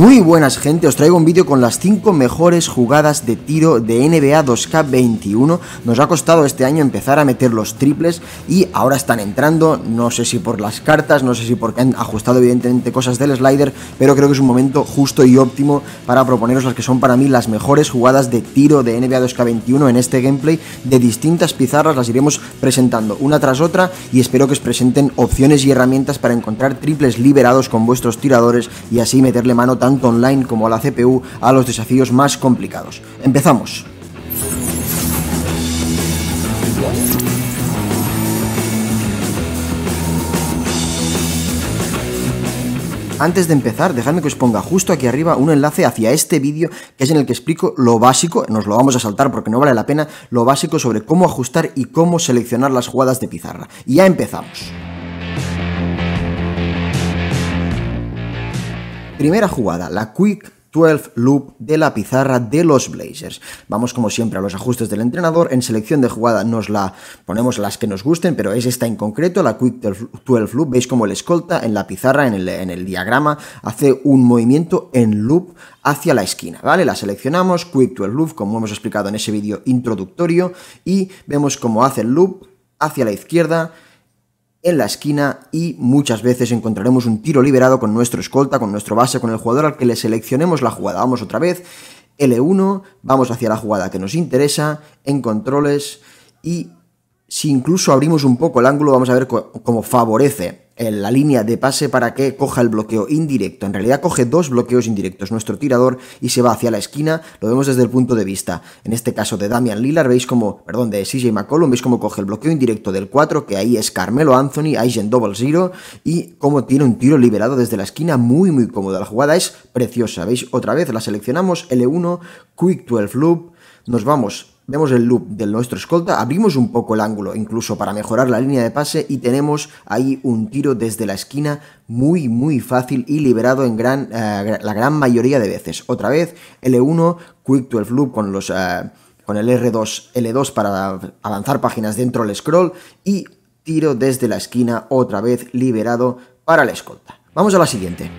Muy buenas gente, os traigo un vídeo con las 5 mejores jugadas de tiro de NBA 2K21. Nos ha costado este año empezar a meter los triples y ahora están entrando, no sé si por las cartas, no sé si porque han ajustado evidentemente cosas del slider, pero creo que es un momento justo y óptimo para proponeros las que son para mí las mejores jugadas de tiro de NBA 2K21 en este gameplay de distintas pizarras, las iremos presentando una tras otra y espero que os presenten opciones y herramientas para encontrar triples liberados con vuestros tiradores y así meterle mano tanto online como a la CPU a los desafíos más complicados. Empezamos. Antes de empezar, dejadme que os ponga justo aquí arriba un enlace hacia este vídeo, que es en el que explico lo básico, nos lo vamos a saltar porque no vale la pena, lo básico sobre cómo ajustar y cómo seleccionar las jugadas de pizarra. Y ya empezamos. Primera jugada, la Quick 12 loop de la pizarra de los Blazers. Vamos como siempre a los ajustes del entrenador, en selección de jugada nos la ponemos las que nos gusten, pero es esta en concreto, la Quick 12 loop, veis como el escolta en la pizarra, en el, diagrama, hace un movimiento en loop hacia la esquina, ¿vale? La seleccionamos, Quick 12 loop, como hemos explicado en ese vídeo introductorio, y vemos cómo hace el loop hacia la izquierda, en la esquina y muchas veces encontraremos un tiro liberado con nuestro escolta, con nuestro base, con el jugador al que le seleccionemos la jugada. Vamos otra vez, L1, vamos hacia la jugada que nos interesa, en controles y si incluso abrimos un poco el ángulo vamos a ver cómo favorece la línea de pase para que coja el bloqueo indirecto. En realidad coge dos bloqueos indirectos, nuestro tirador, y se va hacia la esquina. Lo vemos desde el punto de vista, en este caso de Damian Lillard, veis como, perdón, de CJ McCollum, veis cómo coge el bloqueo indirecto del 4, que ahí es Carmelo Anthony, en Double Zero, y cómo tiene un tiro liberado desde la esquina muy, muy cómoda. La jugada es preciosa, veis otra vez, la seleccionamos, L1, Quick 12 Loop, nos vamos vemos el loop del nuestro escolta, abrimos un poco el ángulo incluso para mejorar la línea de pase y tenemos ahí un tiro desde la esquina muy muy fácil y liberado en gran, eh, la gran mayoría de veces. Otra vez L1, Quick 12 Loop con los... Eh, con el R2, L2 para avanzar páginas dentro del scroll y tiro desde la esquina otra vez liberado para la escolta. Vamos a la siguiente.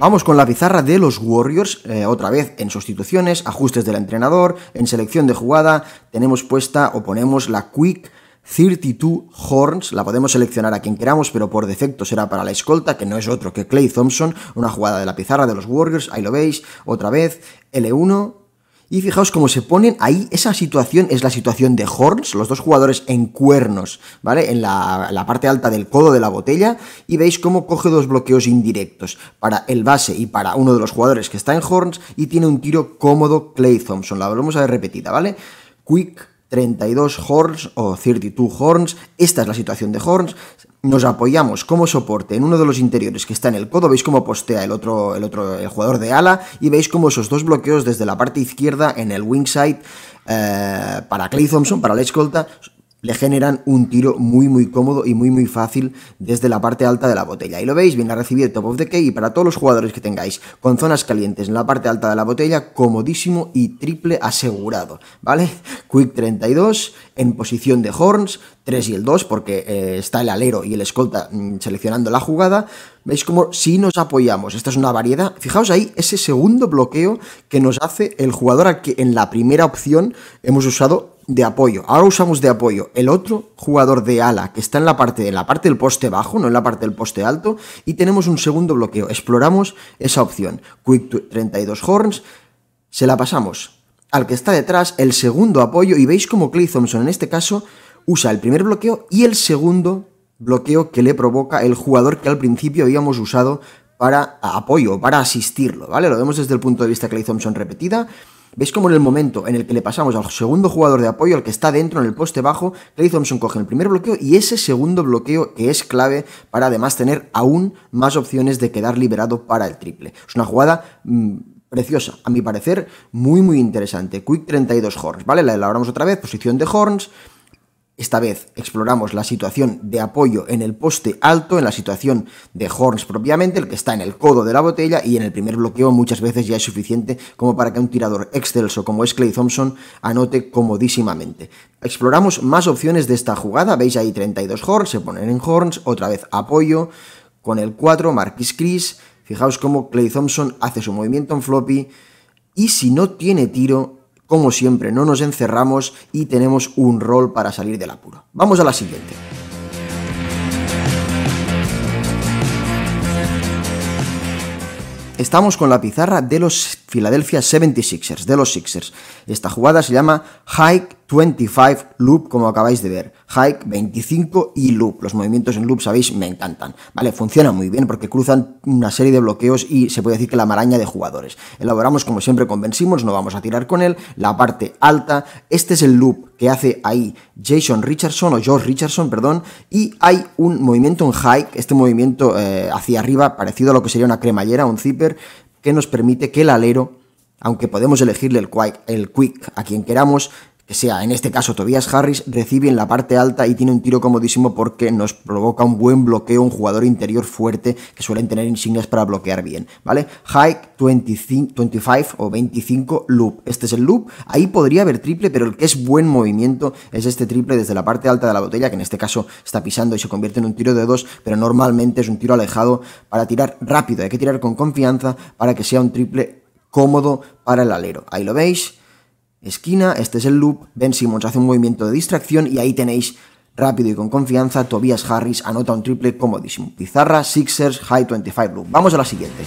Vamos con la pizarra de los Warriors, eh, otra vez en sustituciones, ajustes del entrenador, en selección de jugada, tenemos puesta o ponemos la Quick 32 Horns, la podemos seleccionar a quien queramos, pero por defecto será para la escolta, que no es otro que Clay Thompson, una jugada de la pizarra de los Warriors, ahí lo veis, otra vez, L1, y fijaos cómo se ponen ahí, esa situación es la situación de Horns, los dos jugadores en cuernos, ¿vale? En la, parte alta del codo de la botella y veis cómo coge dos bloqueos indirectos para el base y para uno de los jugadores que está en Horns y tiene un tiro cómodo Clay Thompson, la volvemos a ver repetida, ¿vale? Quick 32 horns o 32 horns, esta es la situación de horns, nos apoyamos como soporte en uno de los interiores que está en el codo, veis cómo postea el otro, el otro, jugador de ala, y veis cómo esos dos bloqueos desde la parte izquierda en el wingside eh, para Clay Thompson, para la escolta, le generan un tiro muy muy cómodo y muy muy fácil desde la parte alta de la botella. Y lo veis, viene a recibir top of the key y para todos los jugadores que tengáis con zonas calientes en la parte alta de la botella, comodísimo y triple asegurado, ¿vale? Quick 32 en posición de horns, 3 y el 2 porque eh, está el alero y el escolta mm, seleccionando la jugada. ¿Veis como si nos apoyamos? Esta es una variedad. Fijaos ahí ese segundo bloqueo que nos hace el jugador a que en la primera opción hemos usado de apoyo. Ahora usamos de apoyo el otro jugador de ala que está en la parte de la parte del poste bajo, no en la parte del poste alto, y tenemos un segundo bloqueo. Exploramos esa opción. Quick 32 Horns, se la pasamos al que está detrás, el segundo apoyo, y veis como Clay Thompson en este caso usa el primer bloqueo y el segundo bloqueo que le provoca el jugador que al principio habíamos usado para apoyo, para asistirlo, ¿vale? Lo vemos desde el punto de vista de Clay Thompson repetida. ¿Veis cómo en el momento en el que le pasamos al segundo jugador de apoyo, al que está dentro en el poste bajo, Clay Thompson coge el primer bloqueo y ese segundo bloqueo que es clave para además tener aún más opciones de quedar liberado para el triple? Es una jugada mm, preciosa, a mi parecer, muy muy interesante. Quick 32 Horns, ¿vale? La elaboramos otra vez, posición de Horns. Esta vez exploramos la situación de apoyo en el poste alto, en la situación de Horns propiamente, el que está en el codo de la botella y en el primer bloqueo muchas veces ya es suficiente como para que un tirador excelso como es Clay Thompson anote comodísimamente. Exploramos más opciones de esta jugada, veis ahí 32 Horns, se ponen en Horns, otra vez apoyo con el 4, Marquis Chris, fijaos cómo Clay Thompson hace su movimiento en floppy y si no tiene tiro como siempre, no nos encerramos y tenemos un rol para salir del apuro. Vamos a la siguiente. Estamos con la pizarra de los Philadelphia 76ers, de los Sixers. Esta jugada se llama Hike 25 loop, como acabáis de ver. Hike 25 y loop. Los movimientos en loop, sabéis, me encantan. ¿Vale? Funciona muy bien porque cruzan una serie de bloqueos y se puede decir que la maraña de jugadores. Elaboramos como siempre convencimos no vamos a tirar con él. La parte alta. Este es el loop que hace ahí Jason Richardson o George Richardson, perdón. Y hay un movimiento en hike, este movimiento eh, hacia arriba, parecido a lo que sería una cremallera, un zipper, que nos permite que el alero aunque podemos elegirle el el quick, a quien queramos, que sea, en este caso Tobias Harris, recibe en la parte alta y tiene un tiro comodísimo porque nos provoca un buen bloqueo, un jugador interior fuerte que suelen tener insignias para bloquear bien, ¿vale? Hike 25, 25 o 25 loop, este es el loop, ahí podría haber triple, pero el que es buen movimiento es este triple desde la parte alta de la botella, que en este caso está pisando y se convierte en un tiro de dos, pero normalmente es un tiro alejado para tirar rápido, hay que tirar con confianza para que sea un triple cómodo para el alero, ahí lo veis, esquina, este es el loop, Ben Simmons hace un movimiento de distracción y ahí tenéis rápido y con confianza, Tobias Harris anota un triple comodísimo. Pizarra, Sixers, High 25 Loop. Vamos a la siguiente.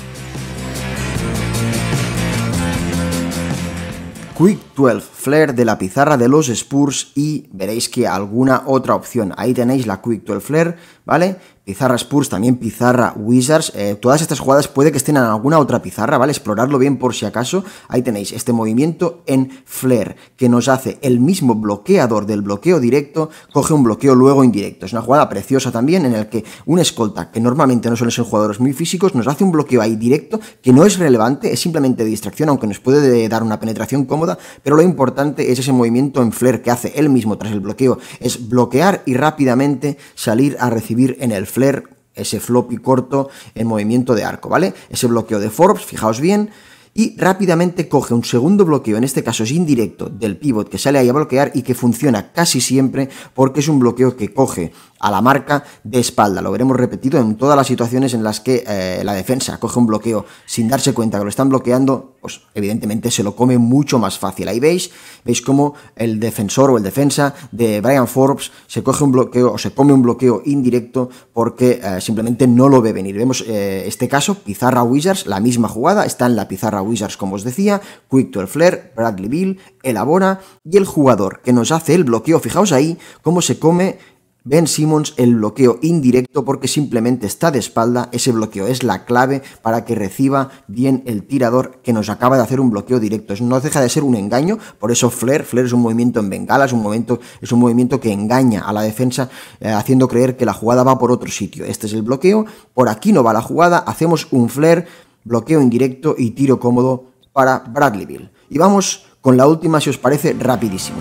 Quick 12, flare de la pizarra de los Spurs y veréis que alguna otra opción. Ahí tenéis la Quick 12 flare ¿vale? Pizarra Spurs, también pizarra Wizards. Eh, todas estas jugadas puede que estén en alguna otra pizarra, ¿vale? Explorarlo bien por si acaso. Ahí tenéis este movimiento en flare, que nos hace el mismo bloqueador del bloqueo directo, coge un bloqueo luego indirecto. Es una jugada preciosa también en el que un escolta, que normalmente no suelen ser jugadores muy físicos, nos hace un bloqueo ahí directo que no es relevante, es simplemente distracción, aunque nos puede dar una penetración cómoda, pero pero lo importante es ese movimiento en flare que hace él mismo tras el bloqueo. Es bloquear y rápidamente salir a recibir en el flare ese floppy corto en movimiento de arco, ¿vale? Ese bloqueo de Forbes, fijaos bien, y rápidamente coge un segundo bloqueo, en este caso es indirecto, del pivot que sale ahí a bloquear y que funciona casi siempre porque es un bloqueo que coge a la marca de espalda. Lo veremos repetido en todas las situaciones en las que eh, la defensa coge un bloqueo sin darse cuenta que lo están bloqueando, pues evidentemente se lo come mucho más fácil. Ahí veis, veis cómo el defensor o el defensa de Brian Forbes se coge un bloqueo o se come un bloqueo indirecto porque eh, simplemente no lo ve venir. Vemos eh, este caso, Pizarra Wizards, la misma jugada, está en la Pizarra Wizards como os decía, Quick to Flair, Bradley Bill, elabora y el jugador que nos hace el bloqueo, fijaos ahí cómo se come Ben Simmons el bloqueo indirecto porque simplemente está de espalda, ese bloqueo es la clave para que reciba bien el tirador que nos acaba de hacer un bloqueo directo. no deja de ser un engaño, por eso Flair, Flair es un movimiento en bengala, es un movimiento, es un movimiento que engaña a la defensa eh, haciendo creer que la jugada va por otro sitio. Este es el bloqueo, por aquí no va la jugada, hacemos un Flair, bloqueo indirecto y tiro cómodo para Bradleyville. Y vamos con la última si os parece rapidísimo.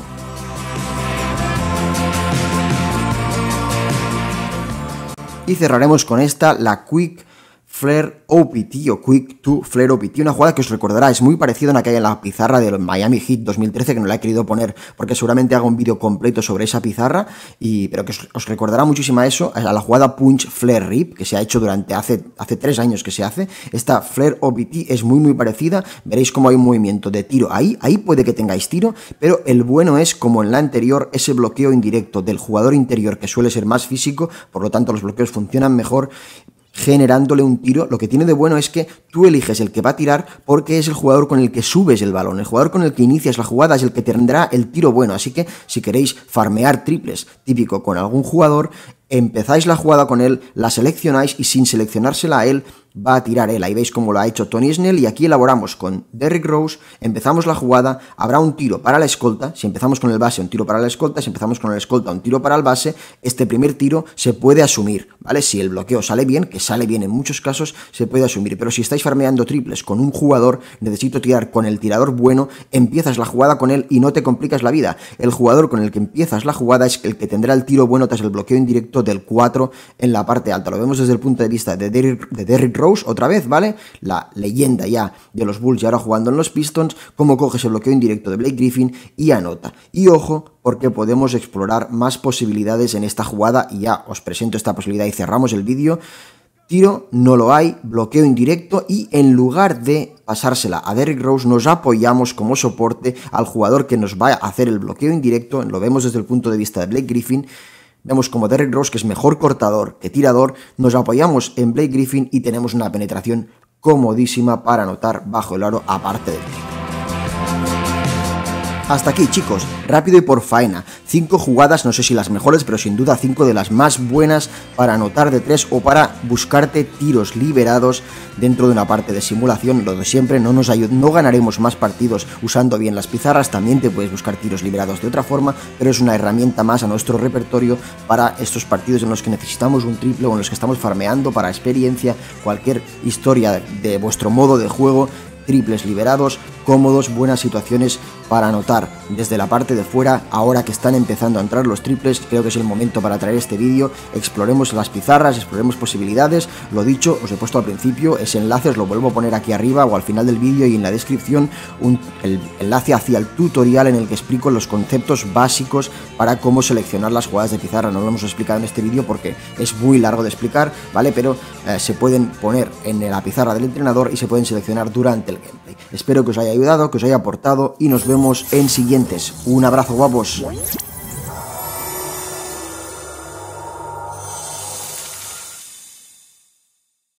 y cerraremos con esta, la Quick Flare OPT o Quick to Flare OPT, una jugada que os recordará, es muy parecida a la que hay en la pizarra del Miami Heat 2013, que no la he querido poner porque seguramente hago un vídeo completo sobre esa pizarra, y, pero que os, recordará muchísimo a eso, a la jugada Punch Flare Rip, que se ha hecho durante hace, hace tres años que se hace, esta Flare OPT es muy muy parecida, veréis cómo hay un movimiento de tiro ahí, ahí puede que tengáis tiro, pero el bueno es, como en la anterior, ese bloqueo indirecto del jugador interior que suele ser más físico, por lo tanto los bloqueos funcionan mejor, generándole un tiro, lo que tiene de bueno es que tú eliges el que va a tirar porque es el jugador con el que subes el balón, el jugador con el que inicias la jugada es el que tendrá el tiro bueno, así que si queréis farmear triples típico con algún jugador, empezáis la jugada con él, la seleccionáis y sin seleccionársela a él va a tirar él. Ahí veis cómo lo ha hecho Tony Snell y aquí elaboramos con Derrick Rose, empezamos la jugada, habrá un tiro para la escolta, si empezamos con el base un tiro para la escolta, si empezamos con el escolta un tiro para el base, este primer tiro se puede asumir, ¿vale? Si el bloqueo sale bien, que sale bien en muchos casos, se puede asumir, pero si estáis farmeando triples con un jugador, necesito tirar con el tirador bueno, empiezas la jugada con él y no te complicas la vida. El jugador con el que empiezas la jugada es el que tendrá el tiro bueno tras el bloqueo indirecto del 4 en la parte alta. Lo vemos desde el punto de vista de Derrick, Rose otra vez, ¿vale? La leyenda ya de los Bulls y ahora jugando en los Pistons, como coges el bloqueo indirecto de Blake Griffin y anota. Y ojo, porque podemos explorar más posibilidades en esta jugada y ya os presento esta posibilidad y cerramos el vídeo. Tiro, no lo hay, bloqueo indirecto y en lugar de pasársela a Derrick Rose nos apoyamos como soporte al jugador que nos va a hacer el bloqueo indirecto, lo vemos desde el punto de vista de Blake Griffin Vemos como Derek Ross, que es mejor cortador que tirador, nos apoyamos en Blake Griffin y tenemos una penetración comodísima para anotar bajo el aro aparte hasta aquí, chicos, rápido y por faena. Cinco jugadas, no sé si las mejores, pero sin duda cinco de las más buenas para anotar de tres o para buscarte tiros liberados dentro de una parte de simulación. Lo de siempre, no, nos no ganaremos más partidos usando bien las pizarras, también te puedes buscar tiros liberados de otra forma, pero es una herramienta más a nuestro repertorio para estos partidos en los que necesitamos un triple o en los que estamos farmeando para experiencia, cualquier historia de vuestro modo de juego, triples liberados, cómodos, buenas situaciones para anotar desde la parte de fuera. Ahora que están empezando a entrar los triples, creo que es el momento para traer este vídeo. Exploremos las pizarras, exploremos posibilidades. Lo dicho, os he puesto al principio ese enlace, os lo vuelvo a poner aquí arriba o al final del vídeo y en la descripción un, el enlace hacia el tutorial en el que explico los conceptos básicos para cómo seleccionar las jugadas de pizarra. No lo hemos explicado en este vídeo porque es muy largo de explicar, ¿vale? Pero eh, se pueden poner en la pizarra del entrenador y se pueden seleccionar durante el gameplay. Espero que os haya cuidado que os haya aportado y nos vemos en siguientes. Un abrazo guapos.